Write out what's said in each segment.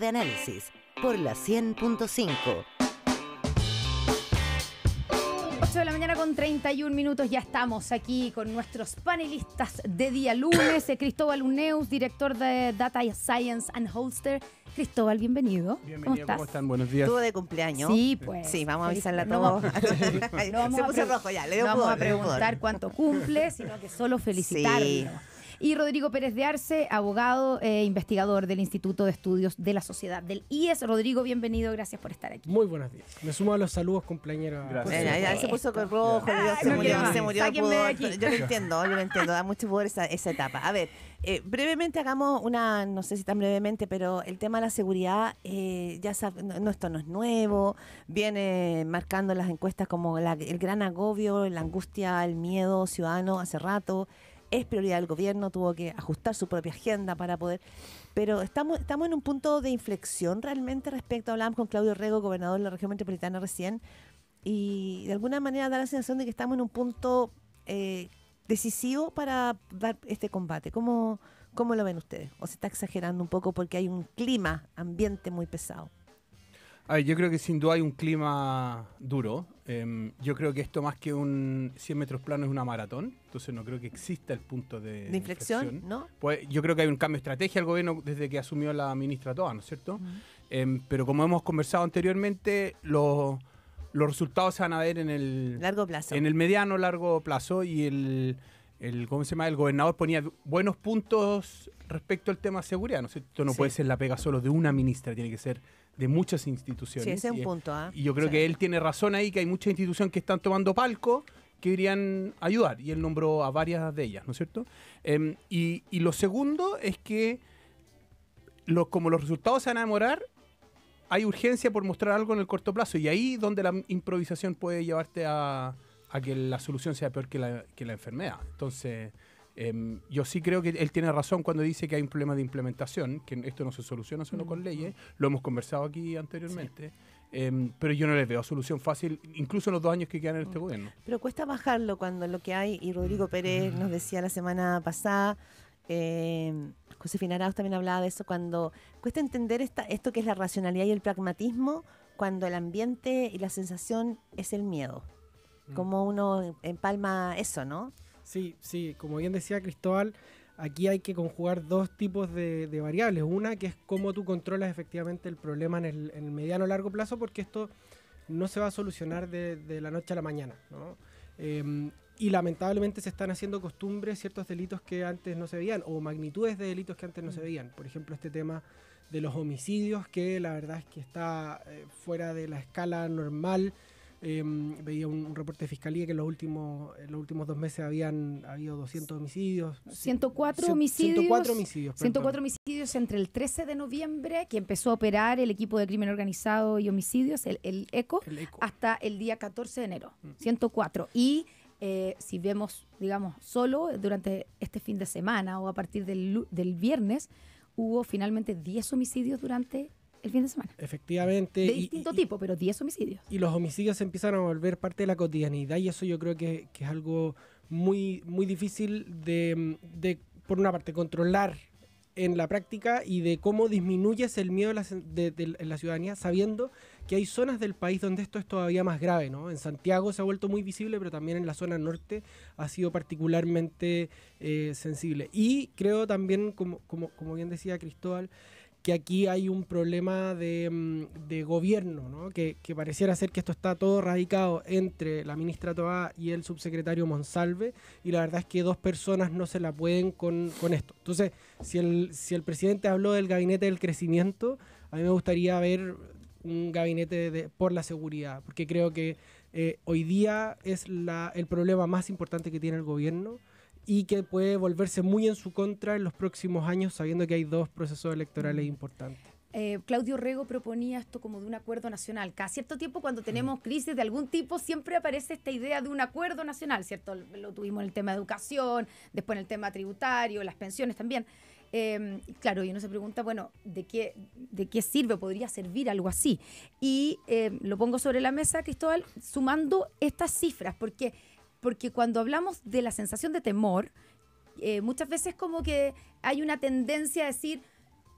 de análisis por la 100.5. 8 de la mañana con 31 minutos, ya estamos aquí con nuestros panelistas de día lunes, eh, Cristóbal Uneus, director de Data Science and Holster. Cristóbal, bienvenido. ¿cómo, estás? están? Buenos días. Estuvo de cumpleaños. Sí, pues. Sí, vamos a avisarle a todos. rojo ya, le No vamos a preguntar cuánto cumple, sino que solo felicitarlo. Y Rodrigo Pérez de Arce, abogado e investigador del Instituto de Estudios de la Sociedad del IES. Rodrigo, bienvenido, gracias por estar aquí. Muy buenos días. Me sumo a los saludos, compañeros. Gracias. se puso con rojo, se, murió, se, murió, Yo lo entiendo, yo lo entiendo, da mucho poder esa, etapa. A ver, eh, brevemente hagamos una, no sé si tan brevemente, pero el tema de la seguridad, eh, ya saben, no, esto no es nuevo, viene marcando las encuestas como el gran agobio, la angustia, el miedo ciudadano hace rato es prioridad del gobierno, tuvo que ajustar su propia agenda para poder. Pero estamos, estamos en un punto de inflexión realmente respecto, a... hablábamos con Claudio Rego, gobernador de la región metropolitana recién, y de alguna manera da la sensación de que estamos en un punto eh, decisivo para dar este combate. ¿Cómo, ¿Cómo lo ven ustedes? ¿O se está exagerando un poco porque hay un clima, ambiente muy pesado? A yo creo que sin duda hay un clima duro. Em, yo creo que esto más que un 100 metros plano es una maratón, entonces no creo que exista el punto de, inflexión, Pues yo creo que hay un cambio de estrategia del gobierno desde que asumió la ministra Toa, ¿no es cierto? Em, pero como hemos conversado anteriormente, los, resultados se van a ver en el largo plazo, en el mediano largo plazo y el el, ¿cómo se llama? el gobernador ponía buenos puntos respecto al tema de seguridad. ¿no? es Esto no puede ser la pega solo de una ministra, tiene que ser de muchas instituciones. Sí, ese es un punto. ¿ah? Y yo creo que él tiene razón ahí, que hay muchas instituciones que están tomando palco que deberían ayudar, y él nombró a varias de ellas, ¿no es cierto? Em, y, lo segundo es que los como los resultados se van a demorar, hay urgencia por mostrar algo en el corto plazo, y ahí donde la improvisación puede llevarte a, que la solución sea peor que la, que la enfermedad. Entonces... Em, yo sí creo que él tiene razón cuando dice que hay un problema de implementación, que esto no se soluciona solo con leyes, lo hemos conversado aquí anteriormente. Em, pero yo no les veo solución fácil, incluso en los dos años que quedan en este gobierno. Pero cuesta bajarlo cuando lo que hay, y Rodrigo Pérez nos decía la semana pasada, eh, em, Josefina también hablaba de eso, cuando cuesta entender esto que es la racionalidad y el pragmatismo, cuando el ambiente y la sensación es el miedo. Mm. Como uno empalma eso, ¿no? Sí, sí, como bien decía Cristóbal, aquí hay que conjugar dos tipos de, variables. Una que es cómo tú controlas efectivamente el problema en el, mediano o largo plazo, porque esto no se va a solucionar de, la noche a la mañana. ¿no? Em, y lamentablemente se están haciendo costumbres ciertos delitos que antes no se veían, o magnitudes de delitos que antes no se mm. veían. Por ejemplo, este tema de los homicidios, que la verdad es que está eh, fuera de la escala normal Em, veía un, reporte de fiscalía que en los últimos, los últimos dos meses habían habido 200 homicidios. 104 homicidios. 104 homicidios. 104 homicidios entre el 13 de noviembre, que empezó a operar el equipo de crimen organizado y homicidios, el, ECO, hasta el día 14 de enero. 104. Mm. Y eh, si vemos, digamos, solo durante este fin de semana o a partir del, del viernes, hubo finalmente 10 homicidios durante el fin de semana. Efectivamente. De distinto tipo, pero 10 homicidios. Y los homicidios se empiezan a volver parte de la cotidianidad y eso yo creo que, es algo muy, muy difícil de, por una parte, controlar en la práctica y de cómo disminuyes el miedo de la, ciudadanía sabiendo que hay zonas del país donde esto es todavía más grave, ¿no? En Santiago se ha vuelto muy visible, pero también en la zona norte ha sido particularmente eh, sensible. Y creo también, como, como bien decía Cristóbal, que aquí hay un problema de, mm, gobierno, ¿no? que, pareciera ser que esto está todo radicado entre la ministra Toá y el subsecretario Monsalve, y la verdad es que dos personas no se la pueden con, esto. Entonces, si el, si el presidente habló del gabinete del crecimiento, a mí me gustaría ver un gabinete por la seguridad, porque creo que eh, hoy día es el problema más importante que tiene el gobierno y que puede volverse muy en su contra en los próximos años, sabiendo que hay dos procesos electorales mm. importantes. Eh, Claudio Rego proponía esto como de un acuerdo nacional. Cada cierto tiempo, cuando mm. tenemos crisis de algún tipo, siempre aparece esta idea de un acuerdo nacional, ¿cierto? Lo tuvimos en el tema de educación, después en el tema tributario, las pensiones también. Em, claro, y uno se pregunta, bueno, ¿de qué, de qué sirve? ¿Podría servir algo así? Y em, lo pongo sobre la mesa, Cristóbal, sumando estas cifras, porque porque cuando hablamos de la sensación de temor, eh, muchas veces como que hay una tendencia a decir,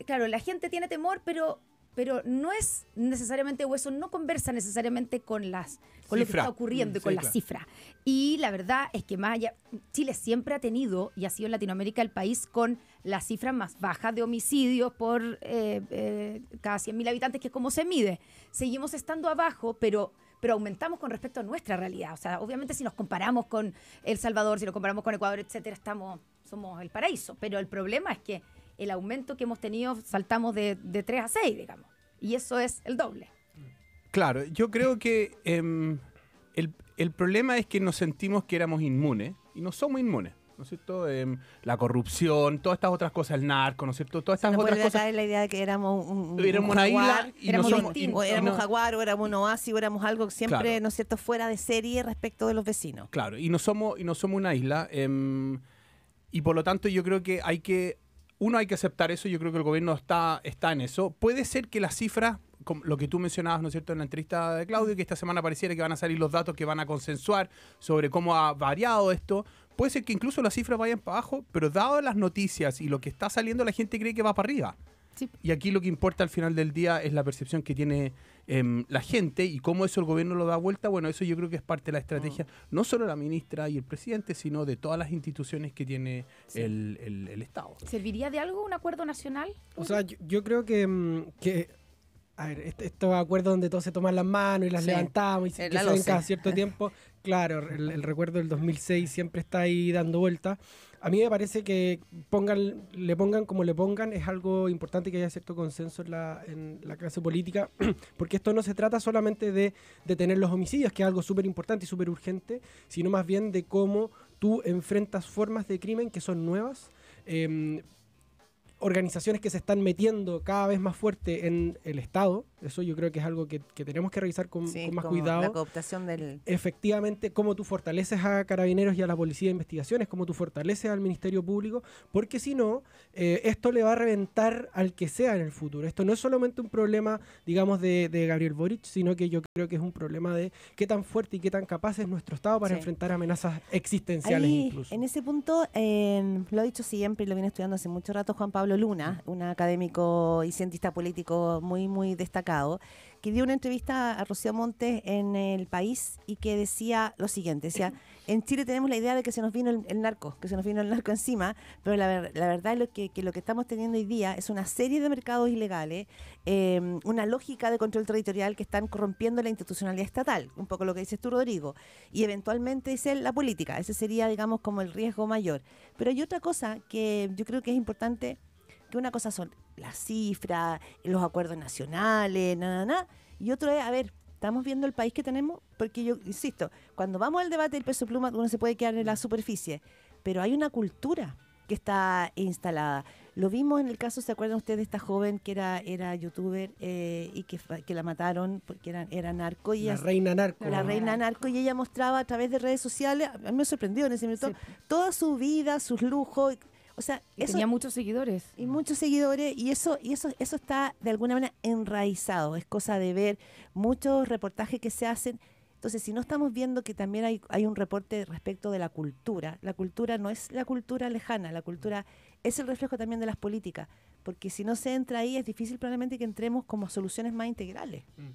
claro, la gente tiene temor, pero pero no es necesariamente o eso no conversa necesariamente con las con lo que está ocurriendo mm, con la cifra y la verdad es que más allá Chile siempre ha tenido y ha sido en Latinoamérica el país con la cifra más baja de homicidios por eh, eh, cada 100.000 habitantes que es como se mide seguimos estando abajo pero pero aumentamos con respecto a nuestra realidad. O sea, obviamente si nos comparamos con El Salvador, si nos comparamos con Ecuador, etcétera, estamos, somos el paraíso. Pero el problema es que el aumento que hemos tenido saltamos de, 3 a 6, digamos. Y eso es el doble. Claro, yo creo que em, el problema es que nos sentimos que éramos inmunes y no somos inmunes. Em, la corrupción, todas estas otras cosas, el narco, ¿no es cierto? Todas estas otras cosas. la idea de que éramos un, una isla no éramos jaguar, o éramos un oasis, éramos algo siempre, ¿no cierto?, fuera de serie respecto de los vecinos. Claro, y no somos, y no somos una isla. Em, y por lo tanto, yo creo que hay que. Uno, hay que aceptar eso. Yo creo que el gobierno está, está en eso. Puede ser que las cifras lo que tú mencionabas, ¿no es cierto?, en la entrevista de Claudio, mm. que esta semana pareciera que van a salir los datos que van a consensuar sobre cómo ha variado esto puede ser que incluso las cifras vayan para abajo, pero dado las noticias y lo que está saliendo, la gente cree que va para arriba. Y aquí lo que importa al final del día es la percepción que tiene em, la gente y cómo eso el gobierno lo da vuelta. Bueno, eso yo creo que es parte de la estrategia, mm. no solo de la ministra y el presidente, sino de todas las instituciones que tiene el, Estado. ¿Serviría de algo un acuerdo nacional? O sea, yo, creo que, mm, que a ver, estos acuerdos donde todos se toman las manos y las levantamos y se salen cada cierto tiempo, claro, el, recuerdo del 2006 siempre está ahí dando vuelta. A mí me parece que pongan, le pongan como le pongan, es algo importante que haya cierto consenso en la, clase política, porque esto no se trata solamente de detener los homicidios, que es algo súper importante y súper urgente, sino más bien de cómo tú enfrentas formas de crimen que son nuevas. Em, organizaciones que se están metiendo cada vez más fuerte en el Estado, eso yo creo que es algo que, tenemos que revisar con, más cuidado. Efectivamente, cómo tú fortaleces a carabineros y a la policía de investigaciones, cómo tú fortaleces al Ministerio Público, porque si no, eh, esto le va a reventar al que sea en el futuro. Esto no es solamente un problema, digamos, de, Gabriel Boric, sino que yo creo que es un problema de qué tan fuerte y qué tan capaz es nuestro Estado para enfrentar amenazas existenciales incluso. En ese punto, em, lo ha dicho siempre y lo viene estudiando hace mucho rato Juan Pablo Luna, un académico y cientista político muy, muy destacado que dio una entrevista a Rocío Montes en El País y que decía lo siguiente, decía, en Chile tenemos la idea de que se nos vino el, narco, que se nos vino el narco encima, pero la, verdad es lo que, lo que estamos teniendo hoy día es una serie de mercados ilegales, em, una lógica de control territorial que están corrompiendo la institucionalidad estatal, un poco lo que dices tú, Rodrigo, y eventualmente dice la política, ese sería, digamos, como el riesgo mayor. Pero hay otra cosa que yo creo que es importante, que una cosa son las cifras, los acuerdos nacionales, nada, nada. Y otro es, a ver, estamos viendo el país que tenemos, porque yo insisto, cuando vamos al debate del peso pluma, uno se puede quedar en la superficie, pero hay una cultura que está instalada. Lo vimos en el caso, ¿se acuerdan ustedes de esta joven que era, era youtuber eh, y que, que, la mataron porque era, era narco? la reina narco. La reina narco y ella mostraba a través de redes sociales, a mí me sorprendió en ese momento, toda su vida, sus lujos, y tenía muchos seguidores. Y muchos seguidores, y eso, y eso, eso está de alguna manera enraizado. Es cosa de ver muchos reportajes que se hacen. Entonces, si no estamos viendo que también hay, un reporte respecto de la cultura, la cultura no es la cultura lejana, la cultura es el reflejo también de las políticas, porque si no se entra ahí es difícil probablemente que entremos como soluciones más integrales. Mm.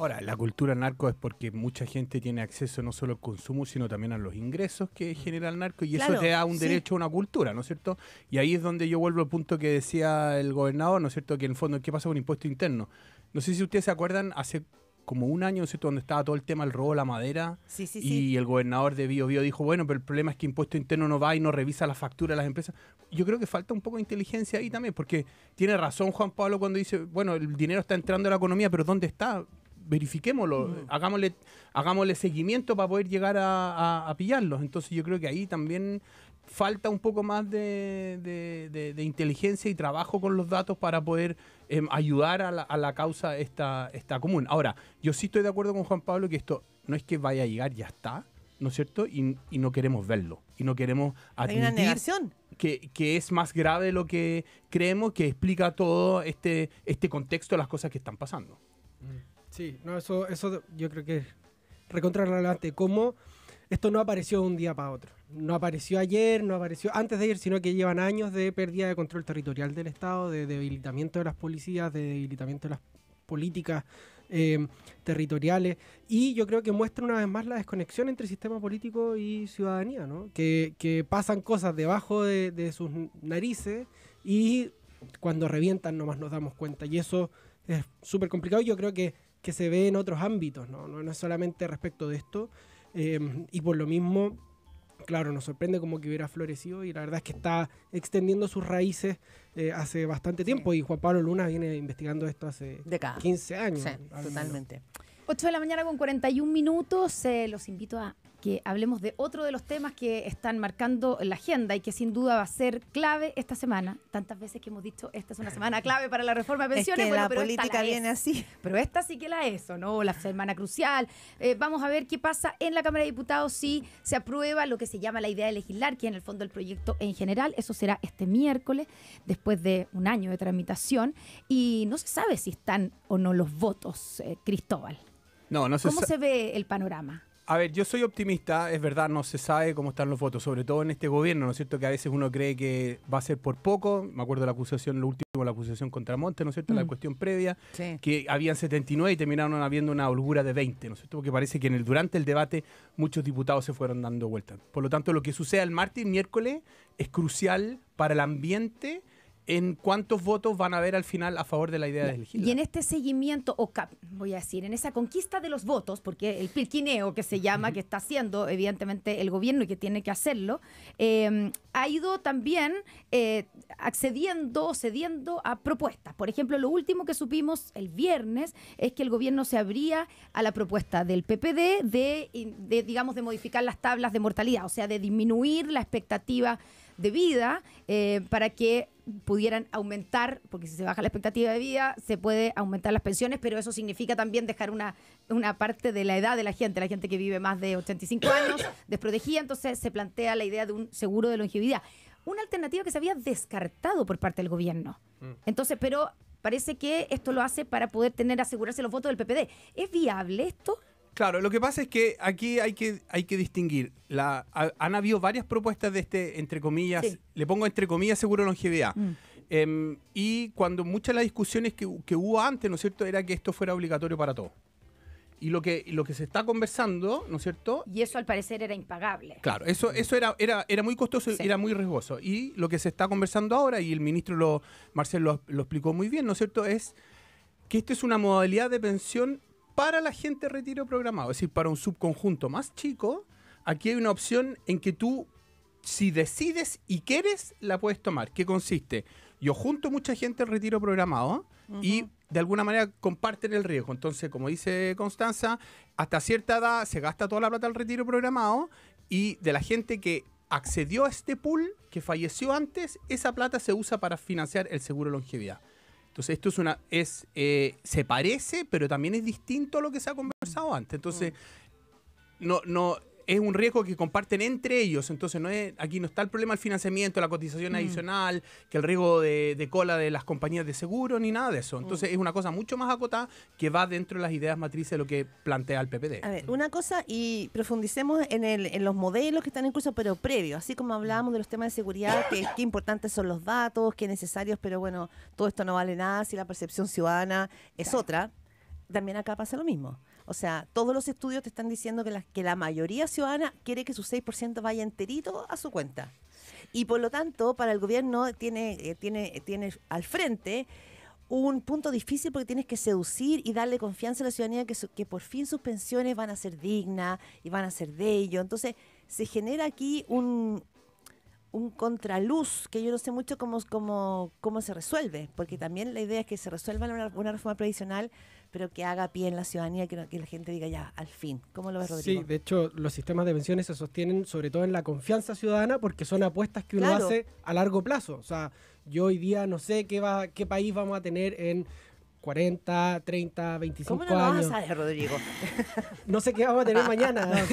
Ahora, la cultura narco es porque mucha gente tiene acceso no solo al consumo, sino también a los ingresos que mm. genera el narco y eso te da un derecho a una cultura, ¿no es cierto? Y ahí es donde yo vuelvo al punto que decía el gobernador, ¿no es cierto? Que en el fondo, ¿qué pasa con impuesto interno? No sé si ustedes se acuerdan, hace como un año, ¿no es cierto?, donde estaba todo el tema del robo de la madera. y el gobernador de Bio Bio dijo, bueno, pero el problema es que impuesto interno no va y no revisa las facturas de las empresas. Yo creo que falta un poco de inteligencia ahí también, porque tiene razón Juan Pablo cuando dice, bueno, el dinero está entrando a la economía, pero ¿dónde está? verifiquémoslo, mm. hagámosle, hagámosle seguimiento para poder llegar a, a, pillarlos. Entonces yo creo que ahí también falta un poco más de, inteligencia y trabajo con los datos para poder em, ayudar a la, a la, causa esta, esta común. Ahora, yo sí estoy de acuerdo con Juan Pablo que esto no es que vaya a llegar, ya está. ¿no es cierto? Y, no queremos verlo. Y no queremos admitir Que, es más grave lo que creemos, que explica todo este, este contexto de las cosas que están pasando. Sí, no, eso, eso yo creo que es recontra relevante. Cómo esto no apareció de un día para otro. No apareció ayer, no apareció antes de ayer, sino que llevan años de pérdida de control territorial del Estado, de debilitamiento de las policías, de debilitamiento de las políticas eh, territoriales. Y yo creo que muestra una vez más la desconexión entre sistema político y ciudadanía, ¿no? Que, pasan cosas debajo de, sus narices y cuando revientan nomás nos damos cuenta. Y eso es súper complicado. y Yo creo que que se ve en otros ámbitos, no, es solamente respecto de esto. Em, y por lo mismo, claro, nos sorprende como que hubiera florecido y la verdad es que está extendiendo sus raíces eh, hace bastante tiempo y Juan Pablo Luna viene investigando esto hace 15 años. totalmente. 8 de la mañana con 41 minutos, eh, los invito a que hablemos de otro de los temas que están marcando la agenda y que sin duda va a ser clave esta semana. Tantas veces que hemos dicho, esta es una semana clave para la reforma de pensiones. la política viene así. Pero esta sí que la es, no? La semana crucial. Eh, vamos a ver qué pasa en la Cámara de Diputados si se aprueba lo que se llama la idea de legislar, que en el fondo el proyecto en general. Eso será este miércoles, después de un año de tramitación. Y no se sabe si están o no los votos, eh, Cristóbal. No, no se ¿Cómo se ve el panorama? a ver, yo soy optimista, es verdad, no se sabe cómo están los votos, sobre todo en este gobierno, ¿no es cierto? Que a veces uno cree que va a ser por poco, me acuerdo de la acusación, lo último, la acusación contra Monte, ¿no es cierto? La mm. cuestión previa, que habían 79 y terminaron habiendo una holgura de 20, ¿no es cierto? Porque parece que durante el debate muchos diputados se fueron dando vueltas. Por lo tanto, lo que suceda el martes y miércoles es crucial para el ambiente en cuántos votos van a haber al final a favor de la idea de elegir. Y en este seguimiento, o voy a decir, en esa conquista de los votos, porque el pilquineo que se llama, que está haciendo evidentemente el gobierno y que tiene que hacerlo, em, ha ido también accediendo eh, accediendo, cediendo a propuestas. Por ejemplo, lo último que supimos el viernes es que el gobierno se abría a la propuesta del PPD de digamos, de modificar las tablas de mortalidad, o sea, de disminuir la expectativa de vida eh, para que pudieran aumentar, porque si se baja la expectativa de vida, se puede aumentar las pensiones, pero eso significa también dejar una, una parte de la edad de la gente, la gente que vive más de 85 años, desprotegida, entonces se plantea la idea de un seguro de longevidad. Una alternativa que se había descartado por parte del gobierno. Mm. Entonces, pero parece que esto lo hace para poder tener, asegurarse los votos del PPD. ¿Es viable esto? Claro, lo que pasa es que aquí hay que, hay que distinguir. La, han habido varias propuestas de este, entre comillas, le pongo entre comillas seguro longevidad. Mm. Em, y cuando muchas de las discusiones que, hubo antes, ¿no es cierto?, era que esto fuera obligatorio para todos. Y lo que, lo que se está conversando, ¿no es cierto? Y eso al parecer era impagable. Claro, eso, eso era, era, era muy costoso, era muy riesgoso. Y lo que se está conversando ahora, y el ministro lo, Marcel lo, lo explicó muy bien, ¿no es cierto?, es que esto es una modalidad de pensión para la gente de retiro programado, es decir, para un subconjunto más chico, aquí hay una opción en que tú, si decides y quieres, la puedes tomar. ¿Qué consiste? Yo junto mucha gente al retiro programado y de alguna manera comparten el riesgo. Entonces, como dice Constanza, hasta cierta edad se gasta toda la plata al retiro programado y de la gente que accedió a este pool, que falleció antes, esa plata se usa para financiar el seguro de longevidad. Entonces, esto es una. es eh, Se parece, pero también es distinto a lo que se ha conversado antes. Entonces, mm. no, no, es un riesgo que comparten entre ellos. Entonces, no es, aquí no está el problema del financiamiento, la cotización mm. adicional, que el riesgo de, cola de las compañías de seguro, ni nada de eso. Mm. Entonces, es una cosa mucho más acotada que va dentro de las ideas matrices de lo que plantea el PPD. A ver, una cosa y profundicemos en, el, en los modelos que están en curso, pero previo, así como hablábamos de los temas de seguridad, que, qué importantes son los datos, qué necesarios, pero bueno, todo esto no vale nada si la percepción ciudadana es otra. También acá pasa lo mismo o sea, todos los estudios te están diciendo que la, que la mayoría ciudadana quiere que su 6% vaya enterito a su cuenta. Y por lo tanto, para el gobierno tiene, eh, tiene, eh, tiene al frente un punto difícil porque tienes que seducir y darle confianza a la ciudadanía que, que por fin sus pensiones van a ser dignas y van a ser de ello. Entonces, se genera aquí un, un contraluz que yo no sé mucho cómo, cómo, cómo se resuelve, porque también la idea es que se resuelva una, una reforma previsional pero que haga pie en la ciudadanía, que, que la gente diga ya, al fin. ¿Cómo lo ves, Rodrigo? Sí, de hecho, los sistemas de pensiones se sostienen sobre todo en la confianza ciudadana porque son apuestas que uno hace a largo plazo. O sea, yo hoy día no sé qué, va, qué país vamos a tener en 40, 30, 25 ¿Cómo no a Rodrigo? no sé qué vamos a tener mañana.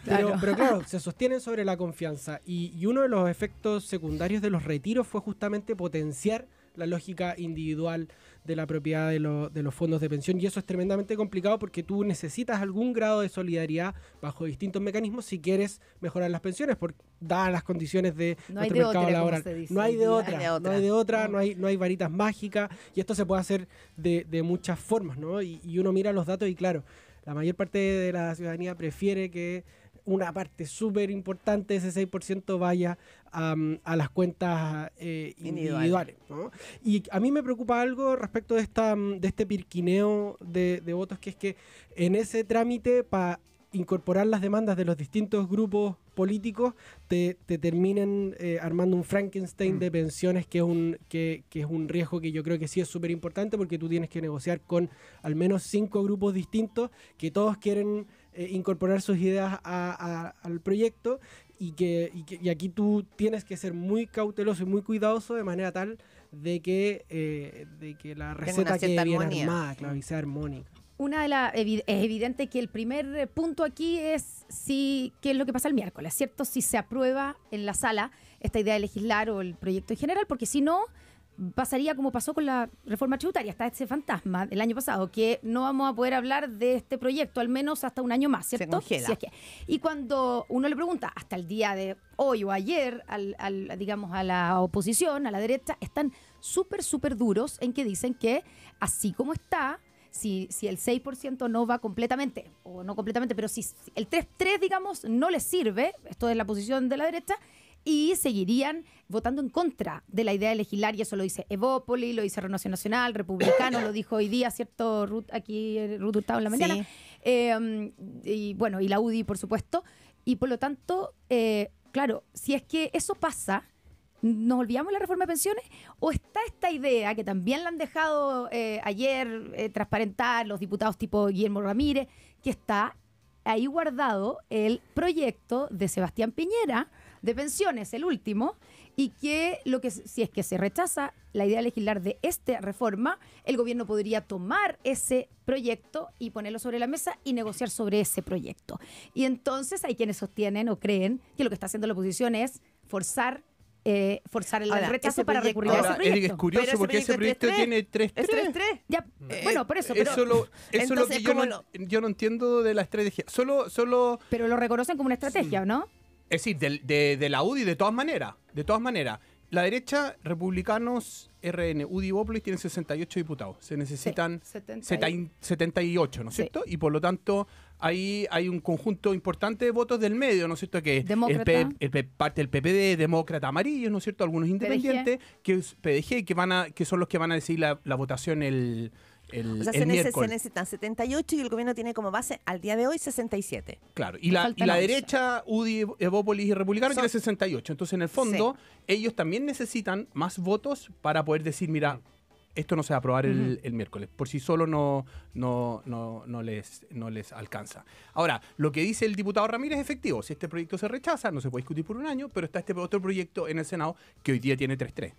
Pero, claro, se sostienen sobre la confianza. y, uno de los efectos secundarios de los retiros fue justamente potenciar la lógica individual de la propiedad de, los fondos de pensión y eso es tremendamente complicado porque tú necesitas algún grado de solidaridad bajo distintos mecanismos si quieres mejorar las pensiones, por, dadas las condiciones de no nuestro mercado laboral. No hay de otra, no hay de otra, no hay, no hay, varitas mágicas y esto se puede hacer de, muchas formas, ¿no? y uno mira los datos y claro, la mayor parte de la ciudadanía prefiere que una parte súper importante de ese 6% vaya a las cuentas eh, individuales. Y a mí me preocupa algo respecto de, esta, mm, de este pirquineo de, de votos, que es que en ese trámite para incorporar las demandas de los distintos grupos políticos te, terminen eh, armando un Frankenstein de mm. pensiones que es un que, es un riesgo que yo creo que sí es súper importante porque tú tienes que negociar con al menos cinco grupos distintos que todos quieren eh, incorporar sus ideas al proyecto y que, y aquí tú tienes que ser muy cauteloso y muy cuidadoso de manera tal de que, eh, de que la receta quede bien armada sea mm. armónica una de las es evidente que el primer eh, punto aquí es si qué es lo que pasa el miércoles, ¿cierto? Si se aprueba en la sala esta idea de legislar o el proyecto en general, porque si no pasaría como pasó con la reforma tributaria, está ese fantasma del año pasado, que no vamos a poder hablar de este proyecto, al menos hasta un año más, ¿cierto? y cuando uno le pregunta, hasta el día de hoy o ayer, al, digamos, a la oposición, a la derecha, están súper, súper duros en que dicen que así como está, si, el 6% no va completamente, o no completamente, pero si el 3-3, digamos, no les sirve, esto es la posición de la derecha, y seguirían votando en contra de la idea de legislar, y eso lo dice Evópoli, lo dice Renovación Nacional, Republicano, lo dijo hoy día, ¿cierto? Ruth, aquí Ruth Hurtado en la mañana. Em, y bueno, y la UDI, por supuesto. Y por lo tanto, eh, claro, si es que eso pasa, nos olvidamos la reforma de pensiones? ¿O está esta idea que también la han dejado eh, ayer eh, transparentar los diputados tipo Guillermo Ramírez, que está ahí guardado el proyecto de Sebastián Piñera de pensiones, el último, y que lo que si es que se rechaza la idea de legislar de esta reforma, el gobierno podría tomar ese proyecto y ponerlo sobre la mesa y negociar sobre ese proyecto. Y entonces hay quienes sostienen o creen que lo que está haciendo la oposición es forzar eh, forzar el, ahora, rechazo para recurrir a ese proyecto. Es, curioso porque ese proyecto, tiene 3-3. Ya, eh, bueno, por eso. Pero, eso lo, eso lo que yo no, entiendo de la estrategia. Solo, solo... Pero lo reconocen como una estrategia, ¿no? Es decir, de, de, de la UDI de todas maneras. De todas maneras la derecha, republicanos, RN, UDI y tiene 68 diputados. Se necesitan 78, ¿no es cierto? Y por lo tanto, ahí hay un conjunto importante de votos del medio, ¿no es cierto? Que es parte del PPD, demócrata amarillo, ¿no es cierto? Algunos independientes, que es PDG, que van a, que son los que van a decidir la votación el se, necesitan 78 y el gobierno tiene como base al día de hoy 67. Claro, y la, derecha, UDI, Evópolis y Republicano tiene 68. Entonces, en el fondo, ellos también necesitan más votos para poder decir, mira, esto no se va a aprobar el, miércoles. Por si solo no, no, no, les, no les alcanza. Ahora, lo que dice el diputado Ramírez es efectivo. Si este proyecto se rechaza, no se puede discutir por un año, pero está este otro proyecto en el Senado que hoy día tiene 3-3.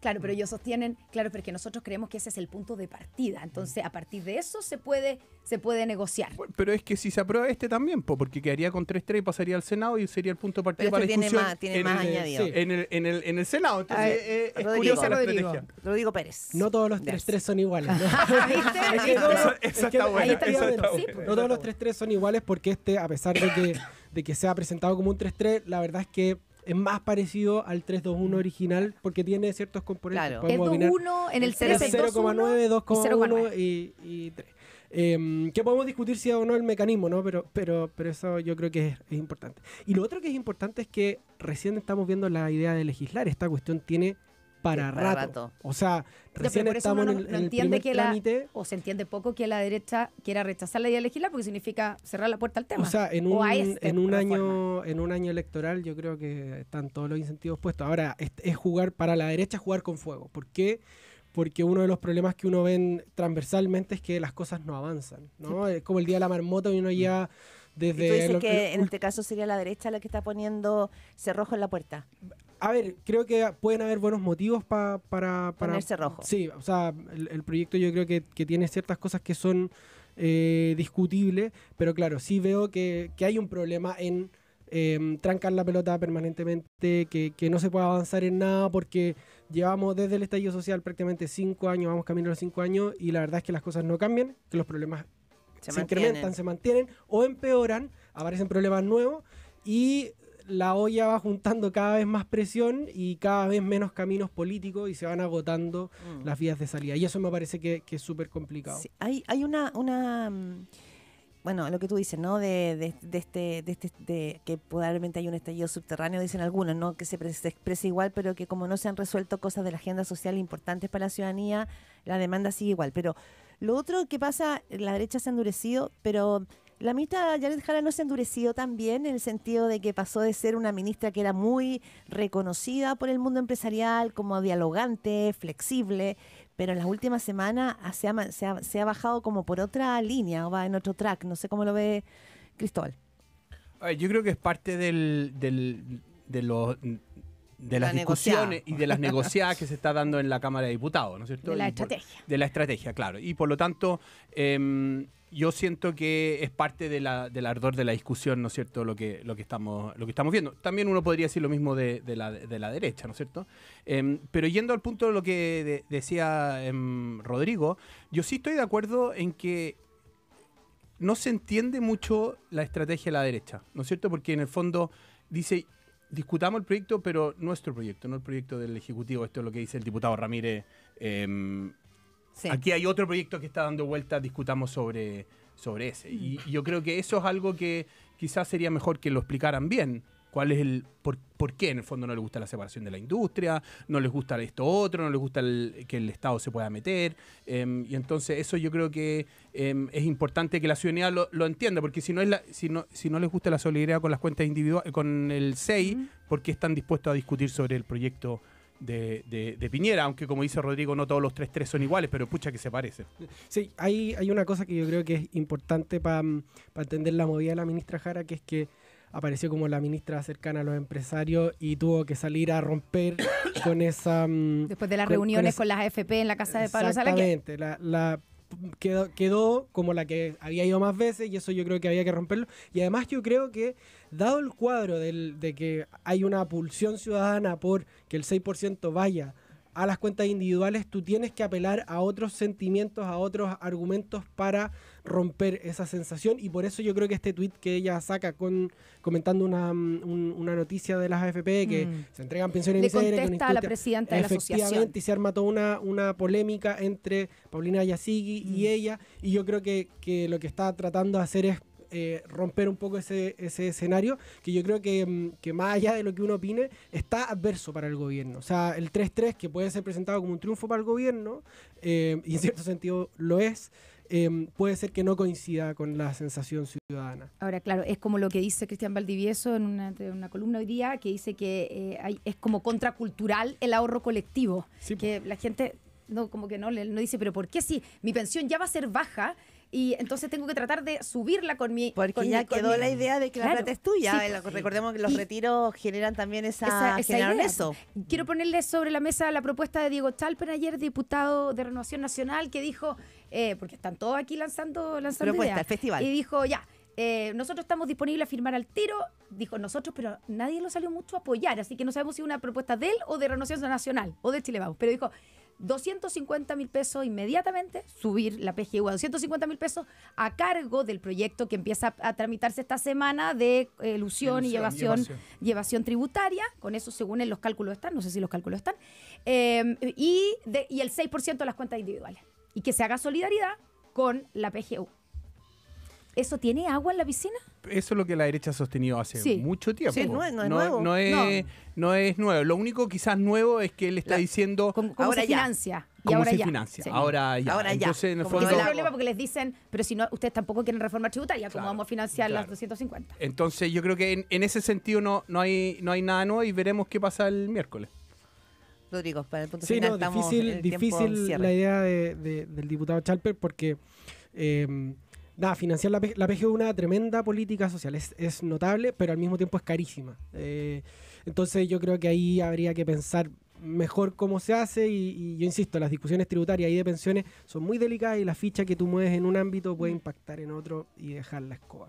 Claro, pero ellos sostienen, claro, porque nosotros creemos que ese es el punto de partida. Entonces, a partir de eso se puede, se puede negociar. Pero es que si se aprueba este también, porque quedaría con 3-3 y pasaría al Senado y sería el punto de partida pero para tiene discusión más, tiene en, más el, añadido. Sí. En, el, en, el, en, el, Senado. Eh, es curiosa la Rodrigo, estrategia. Pérez. No todos los 3-3 son iguales. ¿no? Ah, eso está bueno. Pues. no todos los 3-3 son iguales porque este, a pesar de que, de que se presentado como un 3-3, la verdad es que es más parecido al 321 mm. original porque tiene ciertos componentes. Claro, es 2.1 en el 0.9, 2.1 y, y 3. Eh, que podemos discutir si es o no el mecanismo, ¿no? Pero, pero, pero eso yo creo que es, es, importante. Y lo otro que es importante es que recién estamos viendo la idea de legislar. Esta cuestión tiene para, rato. O sea, recién estamos en el, o se entiende poco que la derecha quiera rechazar la idea legislar porque significa cerrar la puerta al tema. O sea, en un, este, en un año en un año electoral yo creo que están todos los incentivos puestos. Ahora, es, jugar para la derecha jugar con fuego. ¿Por qué? porque uno de los problemas que uno ven transversalmente es que las cosas no avanzan, ¿no? Es como el día de la marmota y uno ya mm dices que en este caso sería la derecha la que está poniendo cerrojo en la puerta. A ver, creo que pueden haber buenos motivos para, para... Poner cerrojo. Sí, o sea, el, proyecto yo creo que, tiene ciertas cosas que son eh, discutibles, pero claro, sí veo que, hay un problema en... Em, trancar la pelota permanentemente, que, no se puede avanzar en nada, porque llevamos desde el estallido social prácticamente cinco años, vamos caminando los cinco años, y la verdad es que las cosas no cambian, que los problemas se, incrementan, se mantienen o empeoran, aparecen problemas nuevos y la olla va juntando cada vez más presión y cada vez menos caminos políticos y se van agotando mm. las vías de salida. Y eso me parece que, es súper complicado. hay, hay una, una mm, bueno, lo que tú dices, ¿no? De, este, de este, de que probablemente hay un estallido subterráneo, dicen algunos, ¿no? Que se, se, expresa igual, pero que como no se han resuelto cosas de la agenda social importantes para la ciudadanía, la demanda sigue igual. Pero lo otro que pasa, la derecha se ha endurecido, pero la ministra Janet Jara no se ha endurecido también en el sentido de que pasó de ser una ministra que era muy reconocida por el mundo empresarial como dialogante, flexible, pero en las últimas semanas se ha, bajado como por otra línea o va en otro track. No sé cómo lo ve Cristóbal. Yo creo que es parte del de los de las discusiones y de las negociadas que se está dando en la Cámara de Diputados, ¿no es cierto? De la estrategia. de la estrategia, claro. Y por lo tanto, em, yo siento que es parte de la, del ardor de la discusión, ¿no es cierto?, lo que, lo que, estamos, lo que estamos viendo. También uno podría decir lo mismo de, la, de la, derecha, ¿no es cierto? Em, pero yendo al punto de lo que decía em, Rodrigo, yo sí estoy de acuerdo en que no se entiende mucho la estrategia de la derecha, ¿no es cierto? Porque en el fondo dice discutamos el proyecto, pero nuestro proyecto, no el proyecto del Ejecutivo. Esto es lo que dice el diputado Ramírez. Em, aquí hay otro proyecto que está dando vuelta, discutamos sobre, sobre ese. Mm. y yo creo que eso es algo que quizás sería mejor que lo explicaran bien cuál es el por, qué en el fondo no les gusta la separación de la industria, no les gusta esto otro, no les gusta que el Estado se pueda meter. Em, y entonces eso yo creo que em, es importante que la ciudadanía lo, entienda, porque si no, es la, si, no, si no les gusta la solidaridad con las cuentas individuales, con el SEI, ¿por qué están dispuestos a discutir sobre el proyecto? De, Piñera, aunque como dice Rodrigo, no todos los tres 3 son iguales, pero pucha que se parece. Sí, hay, hay una cosa que yo creo que es importante para entender la movida de la ministra Jara, que es que apareció como la ministra cercana a los empresarios y tuvo que salir a romper con esa... Mm, Después de las reuniones con, las AFP en la casa de Pablo Exactamente, Sala, la, Quedó, quedó, como la que había ido más veces y eso yo creo que había que romperlo. Y además yo creo que, dado el cuadro del, de que hay una pulsión ciudadana por que el 6% vaya a las cuentas individuales, tú tienes que apelar a otros sentimientos, a otros argumentos para romper esa sensación y por eso yo creo que este tweet que ella saca con comentando una, mm, una noticia de las AFP que mm. se entregan pensiones Le está contesta la presidenta de la asociación. Efectivamente, y se armató una, una polémica entre Paulina Yasigi y mm. ella y yo creo que, que lo que está tratando de hacer es eh, romper un poco ese, ese escenario, que yo creo que, que, más allá de lo que uno opine, está adverso para el gobierno. O sea, el 3-3, que puede ser presentado como un triunfo para el gobierno, eh, y en cierto sentido lo es, Em, puede ser que no coincida con la sensación ciudadana. Ahora, claro, es como lo que dice Cristian Valdivieso en una, columna hoy día, que dice que eh, es como contracultural el ahorro colectivo, que la gente no como que no, no dice, pero ¿por qué si mi pensión ya va a ser baja? y entonces tengo que tratar de subirla con mi... Porque ya quedó la idea de que la plata es tuya. Eh, pues, recordemos que los retiros generan también esa, pues. eso. Quiero mm. ponerle sobre la mesa la propuesta de Diego Chalper ayer, diputado de Renovación Nacional, que dijo, eh, porque están todos aquí lanzando, lanzando propuesta, festival. Y dijo, ya, eh, nosotros estamos disponibles a firmar al tiro, dijo nosotros, pero nadie lo salió mucho a apoyar, así que no sabemos si una propuesta de él o de Renovación Nacional o de Chile Vamos, pero dijo, 250 mil pesos inmediatamente, subir la PGU a 250 mil pesos a cargo del proyecto que empieza a, tramitarse esta semana de eh, ilusión y evasión, llevación. tributaria, con eso según los cálculos están, no sé si los cálculos están, eh, y, y el 6% de las cuentas individuales. Y que se haga solidaridad con la PGU. ¿Eso tiene agua en la piscina? Eso es lo que la derecha ha sostenido hace mucho tiempo. no, es, nuevo. No es, nuevo. Lo único quizás nuevo es que él está diciendo... ¿Cómo, ahora se financia? ahora ya. Ahora ya. es problema porque les dicen, pero si no, ustedes tampoco quieren reforma tributaria, ¿cómo vamos a financiar las 250? Entonces yo creo que en, ese sentido no, no, hay, no hay nada nuevo y veremos qué pasa el miércoles. Rodrigo, para el punto sí, final difícil, difícil la idea del diputado Chalper porque... Eh, nada, financiar la, la PG es una tremenda política social, es, notable, pero al mismo tiempo es carísima. Eh, entonces yo creo que ahí habría que pensar mejor cómo se hace y, yo insisto, las discusiones tributarias y de pensiones son muy delicadas y la ficha que tú mueves en un ámbito puede mm. impactar en otro y dejar la escoba.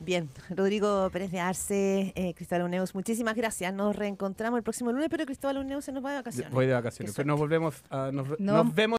Bien, Rodrigo Pérez de Arce, eh, Cristóbal Uneus, muchísimas gracias. Nos reencontramos el próximo lunes, pero Cristóbal Uneus se nos va de vacaciones. Voy de vacaciones, pero nos volvemos, a, nos vemos.